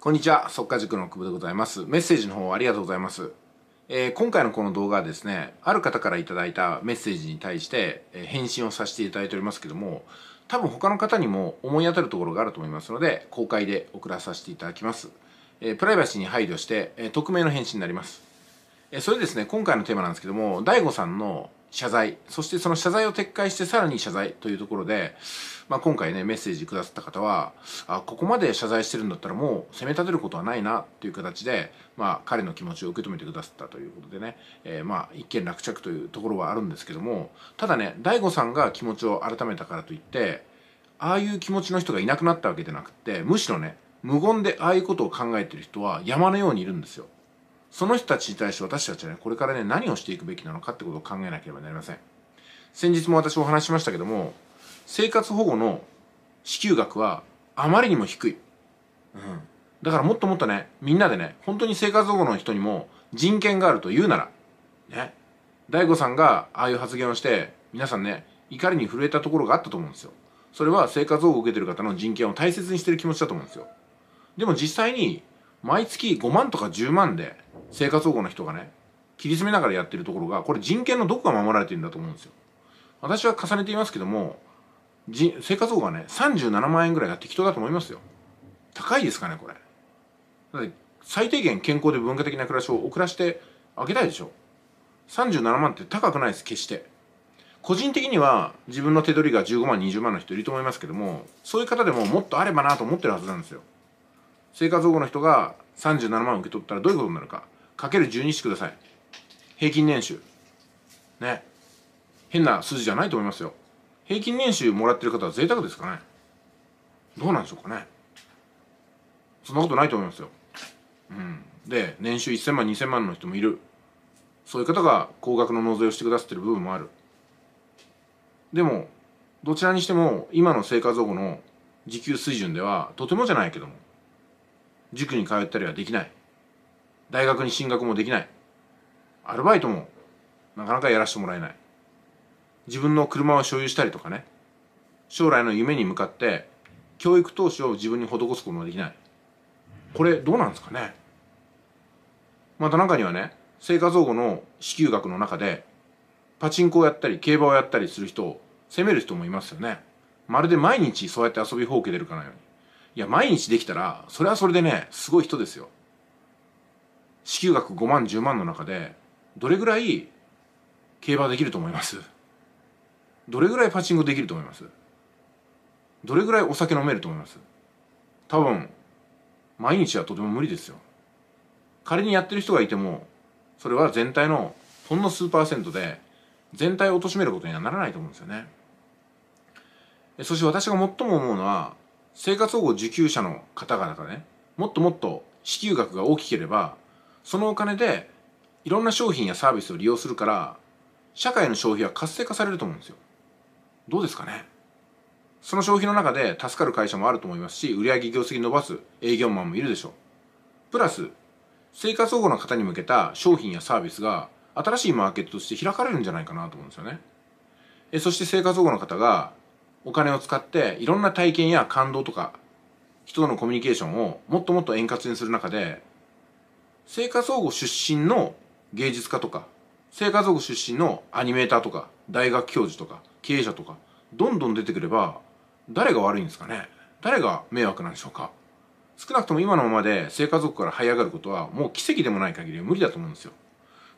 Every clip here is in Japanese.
こんにちは、速稼塾の久保でございます。メッセージの方ありがとうございます。えー、今回のこの動画はですね、ある方から頂いたメッセージに対して、え返信をさせていただいておりますけども、多分他の方にも思い当たるところがあると思いますので、公開で送らさせていただきます。えー、プライバシーに配慮して、え匿名の返信になります。えそれでですね、今回のテーマなんですけども、daigo さんの謝罪、そしてその謝罪を撤回してさらに謝罪というところで、まあ、今回ね、メッセージくださった方は、あ、ここまで謝罪してるんだったらもう責め立てることはないなという形で、まあ、彼の気持ちを受け止めてくださったということでね、えー、まあ、一件落着というところはあるんですけども、ただね、大悟さんが気持ちを改めたからといって、ああいう気持ちの人がいなくなったわけじゃなくて、むしろね、無言でああいうことを考えてる人は山のようにいるんですよ。その人たちに対して私たちはね、これからね、何をしていくべきなのかってことを考えなければなりません。先日も私お話しましたけども、生活保護の支給額はあまりにも低い。うん。だからもっともっとね、みんなでね、本当に生活保護の人にも人権があると言うなら、ね、大悟さんがああいう発言をして、皆さんね、怒りに震えたところがあったと思うんですよ。それは生活保護を受けてる方の人権を大切にしてる気持ちだと思うんですよ。でも実際に、毎月5万とか10万で生活保護の人がね切り詰めながらやってるところがこれ人権のどこが守られてるんだと思うんですよ私は重ねていますけども生活保護がね37万円ぐらいが適当だと思いますよ高いですかねこれ最低限健康で文化的な暮らしを遅らせてあげたいでしょ37万って高くないです決して個人的には自分の手取りが15万20万の人いると思いますけどもそういう方でももっとあればなと思ってるはずなんですよ生活保護の人が37万受け取ったらどういうことになるかかける12してください平均年収ね変な数字じゃないと思いますよ平均年収もらってる方は贅沢ですかねどうなんでしょうかねそんなことないと思いますようんで年収1000万2000万の人もいるそういう方が高額の納税をしてくださってる部分もあるでもどちらにしても今の生活保護の時給水準ではとてもじゃないけども塾に通ったりはできない大学に進学もできないアルバイトもなかなかやらせてもらえない自分の車を所有したりとかね将来の夢に向かって教育投資を自分に施すこともできないこれどうなんですかねまた中にはね生活保護の支給額の中でパチンコをやったり競馬をやったりする人を責める人もいますよねまるで毎日そうやって遊びほうけてるかのようにいや毎日できたらそれはそれでねすごい人ですよ支給額5万10万の中でどれぐらい競馬できると思いますどれぐらいパチンコできると思いますどれぐらいお酒飲めると思います多分毎日はとても無理ですよ仮にやってる人がいてもそれは全体のほんの数パーセントで全体を貶めることにはならないと思うんですよねそして私が最も思うのは生活保護受給者の方々ねもっともっと支給額が大きければそのお金でいろんな商品やサービスを利用するから社会の消費は活性化されると思うんですよどうですかねその消費の中で助かる会社もあると思いますし売上業績伸ばす営業マンもいるでしょうプラス生活保護の方に向けた商品やサービスが新しいマーケットとして開かれるんじゃないかなと思うんですよねえそして生活保護の方がお金を使っていろんな体験や感動とか人とのコミュニケーションをもっともっと円滑にする中で生活保護出身の芸術家とか生活保護出身のアニメーターとか大学教授とか経営者とかどんどん出てくれば誰が悪いんですかね誰が迷惑なんでしょうか少なくとも今のままで生活保護から這い上がることはもう奇跡でもない限りは無理だと思うんですよ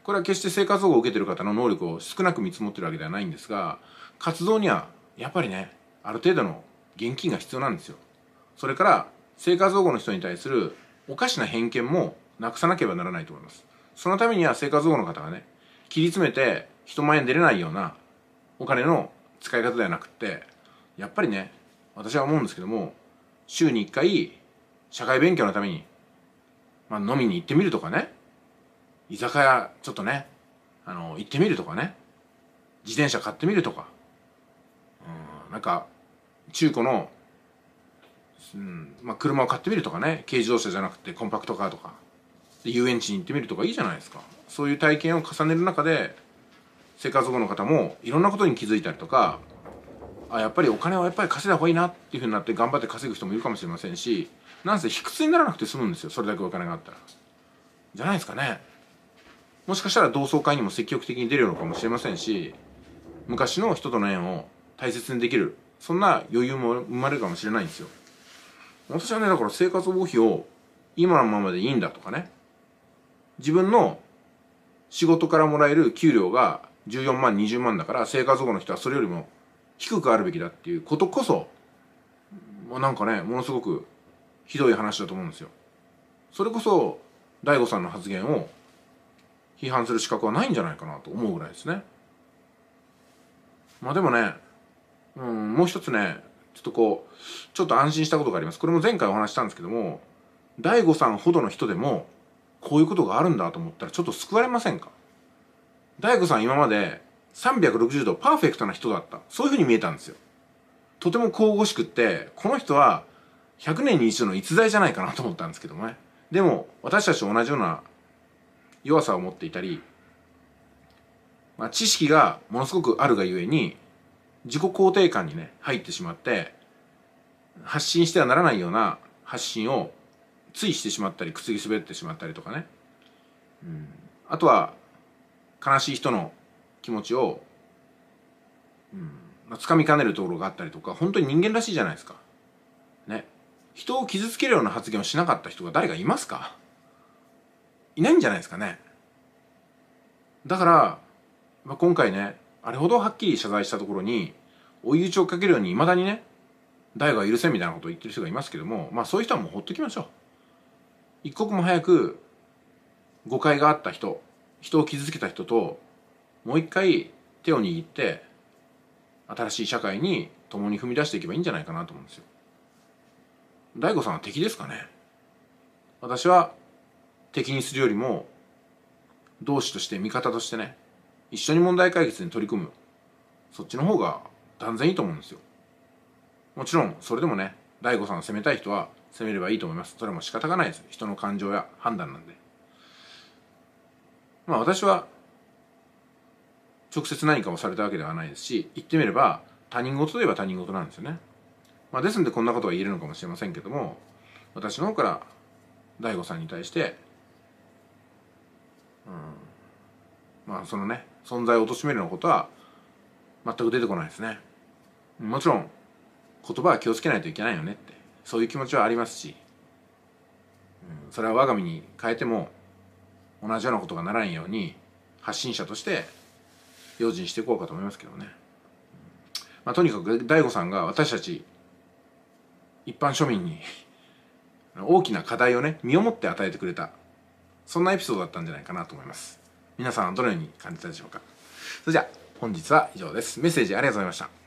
これは決して生活保護を受けてる方の能力を少なく見積もってるわけではないんですが活動にはやっぱりねある程度の現金が必要なんですよそれから生活保護の人に対するおかしな偏見もなくさなければならないと思います。そのためには生活保護の方がね、切り詰めて人万円出れないようなお金の使い方ではなくって、やっぱりね、私は思うんですけども、週に1回、社会勉強のために、まあ、飲みに行ってみるとかね、居酒屋ちょっとね、あの、行ってみるとかね、自転車買ってみるとか、うん、なんか、中古の、うん、まあ、車を買ってみるとかね、軽自動車じゃなくてコンパクトカーとか、遊園地に行ってみるとかいいじゃないですかそういう体験を重ねる中で生活保護の方もいろんなことに気づいたりとかあやっぱりお金はやっぱり稼いだ方がいいなっていうふうになって頑張って稼ぐ人もいるかもしれませんしなんせ卑屈にならなくて済むんですよそれだけお金があったらじゃないですかねもしかしたら同窓会にも積極的に出るのかもしれませんし昔の人との縁を大切にできるそんな余裕も生まれるかもしれないんですよ私はねだから生活保護費を今のままでいいんだとかね自分の仕事からもらえる給料が14万20万だから生活保護の人はそれよりも低くあるべきだっていうことこそなんかねものすごくひどい話だと思うんですよ。それこそ大悟さんの発言を批判する資格はないんじゃないかなと思うぐらいですね。まあでもね、うん、もう一つねちょっとこうちょっと安心したことがあります。これも前回お話したんですけども大悟さんほどの人でもこういうことがあるんだと思ったらちょっと救われませんか大悟さん今まで360度パーフェクトな人だった。そういうふうに見えたんですよ。とても神々しくって、この人は100年に一度の逸材じゃないかなと思ったんですけどもね。でも、私たち同じような弱さを持っていたり、まあ、知識がものすごくあるがゆえに、自己肯定感にね、入ってしまって、発信してはならないような発信をついしてしまったり靴滑ってしまったりとかね、うん、あとは悲しい人の気持ちを、うんまあ、掴みかねるところがあったりとか本当に人間らしいじゃないですかね人を傷つけるような発言をしなかった人が誰かいますかいないんじゃないですかねだから、まあ、今回ねあれほどはっきり謝罪したところに追い打ちをかけるようにいまだにね誰が許せみたいなことを言ってる人がいますけどもまあそういう人はもうほっときましょう一刻も早く誤解があった人人を傷つけた人ともう一回手を握って新しい社会に共に踏み出していけばいいんじゃないかなと思うんですよ。大悟さんは敵ですかね私は敵にするよりも同志として味方としてね一緒に問題解決に取り組むそっちの方が断然いいと思うんですよもちろんそれでもね大悟さんを責めたい人は攻めればいいと思いますそれも仕方がないです人の感情や判断なんでまあ私は直接何かをされたわけではないですし言ってみれば他人事といえば他人事なんですよね、まあ、ですんでこんなことは言えるのかもしれませんけども私の方から大悟さんに対してうんまあそのね存在を貶めるようなことは全く出てこないですねもちろん言葉は気をつけないといけないよねってそういう気持ちはありますし、うん、それは我が身に変えても同じようなことがならんように発信者として用心していこうかと思いますけどね、まあ、とにかく DAIGO さんが私たち一般庶民に 大きな課題をね身をもって与えてくれたそんなエピソードだったんじゃないかなと思います皆さんはどのように感じたでしょうかそれじゃあ本日は以上ですメッセージありがとうございました